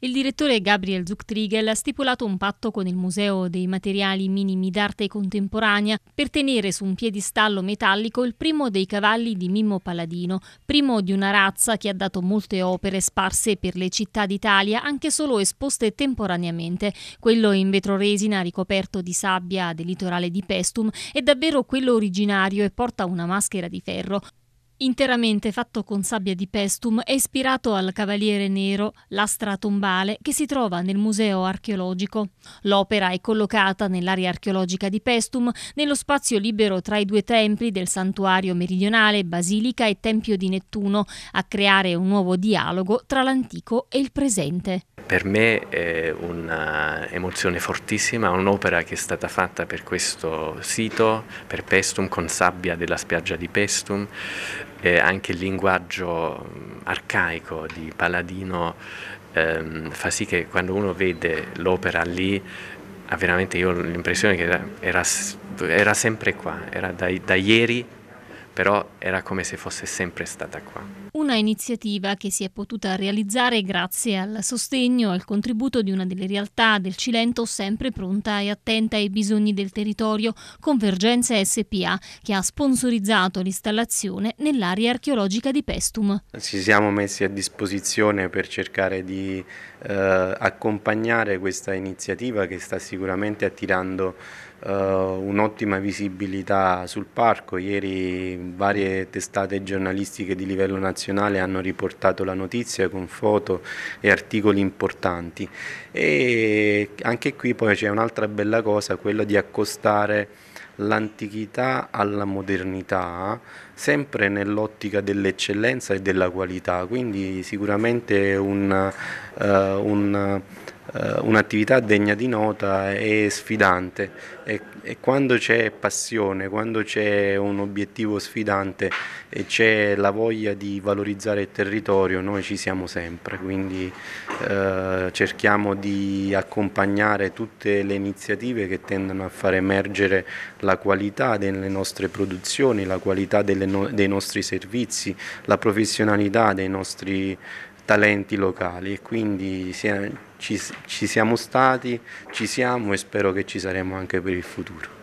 Il direttore Gabriel Zuchtriegel ha stipulato un patto con il Museo dei Materiali Minimi d'Arte Contemporanea per tenere su un piedistallo metallico il primo dei cavalli di Mimmo Paladino, primo di una razza che ha dato molte opere sparse per le città d'Italia, anche solo esposte temporaneamente. Quello in vetroresina ricoperto di sabbia del litorale di Pestum è davvero quello originario e porta una maschera di ferro. Interamente fatto con sabbia di Pestum, è ispirato al Cavaliere Nero, l'astra tombale, che si trova nel Museo archeologico. L'opera è collocata nell'area archeologica di Pestum, nello spazio libero tra i due templi del santuario meridionale, Basilica e Tempio di Nettuno, a creare un nuovo dialogo tra l'antico e il presente per me è un'emozione fortissima, un'opera che è stata fatta per questo sito, per Pestum, con sabbia della spiaggia di Pestum, eh, anche il linguaggio mm, arcaico di Paladino ehm, fa sì che quando uno vede l'opera lì, ha veramente io l'impressione che era, era, era, sempre qua, era da, da ieri, però era come se fosse sempre stata qua una iniziativa che si è potuta realizzare grazie al sostegno e al contributo di una delle realtà del Cilento sempre pronta e attenta ai bisogni del territorio, Convergenza SPA, che ha sponsorizzato l'installazione nell'area archeologica di Pestum. Ci siamo messi a disposizione per cercare di eh, accompagnare questa iniziativa che sta sicuramente attirando eh, un'ottima visibilità sul parco. Ieri varie testate giornalistiche di livello nazionale nazionale hanno riportato la notizia con foto e articoli importanti. E anche qui poi c'è un'altra bella cosa, quella di accostare l'antichità alla modernità, sempre nell'ottica dell'eccellenza e della qualità, quindi sicuramente un, uh, un eh, un'attività degna di nota è sfidante e, e quando c'è passione, quando c'è un obiettivo sfidante e c'è la voglia di valorizzare il territorio, noi ci siamo sempre, quindi eh, cerchiamo di accompagnare tutte le iniziative che tendono a far emergere la qualità delle nostre produzioni, la qualità no dei nostri servizi, la professionalità dei nostri talenti locali e quindi ci, siamo stati, ci siamo e spero che ci saremo anche per il futuro.